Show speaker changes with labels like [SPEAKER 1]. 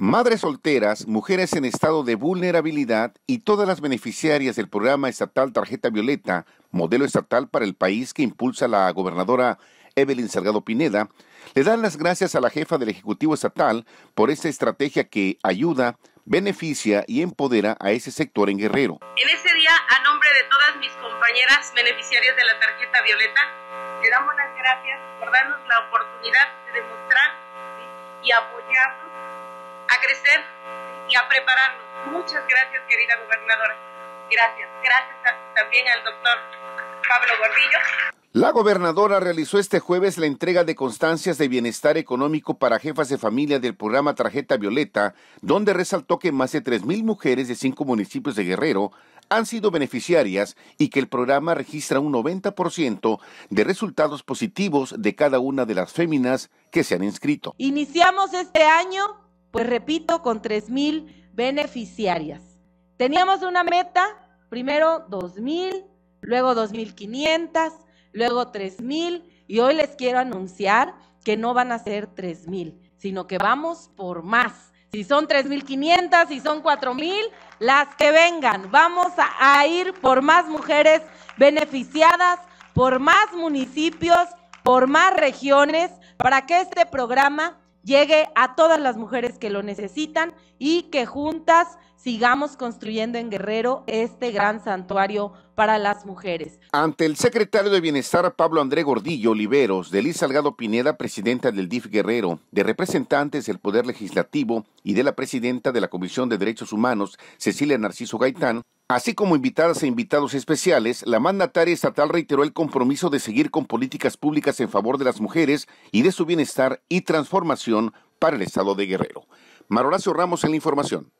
[SPEAKER 1] Madres solteras, mujeres en estado de vulnerabilidad y todas las beneficiarias del programa estatal Tarjeta Violeta, modelo estatal para el país que impulsa la gobernadora Evelyn Salgado Pineda, le dan las gracias a la jefa del Ejecutivo Estatal por esta estrategia que ayuda, beneficia y empodera a ese sector en Guerrero.
[SPEAKER 2] En este día, a nombre de todas mis compañeras beneficiarias de la Tarjeta Violeta, le damos las gracias por darnos la oportunidad de demostrar y apoyarnos a crecer y a prepararnos. Muchas gracias, querida gobernadora. Gracias. Gracias también al doctor Pablo
[SPEAKER 1] Gordillo. La gobernadora realizó este jueves la entrega de constancias de bienestar económico para jefas de familia del programa Tarjeta Violeta, donde resaltó que más de 3.000 mujeres de cinco municipios de Guerrero han sido beneficiarias y que el programa registra un 90% de resultados positivos de cada una de las féminas que se han inscrito.
[SPEAKER 3] Iniciamos este año pues repito, con 3.000 beneficiarias. Teníamos una meta, primero 2.000, luego mil 2.500, luego 3.000 y hoy les quiero anunciar que no van a ser 3.000, sino que vamos por más. Si son mil 3.500, si son mil, las que vengan, vamos a, a ir por más mujeres beneficiadas, por más municipios, por más regiones, para que este programa llegue a todas las mujeres que lo necesitan y que juntas sigamos construyendo en Guerrero este gran santuario para las mujeres.
[SPEAKER 1] Ante el secretario de Bienestar Pablo André Gordillo Oliveros, de Liz Salgado Pineda, presidenta del DIF Guerrero, de representantes del Poder Legislativo y de la presidenta de la Comisión de Derechos Humanos, Cecilia Narciso Gaitán, Así como invitadas e invitados especiales, la mandataria estatal reiteró el compromiso de seguir con políticas públicas en favor de las mujeres y de su bienestar y transformación para el estado de Guerrero. Maroracio Ramos en la información.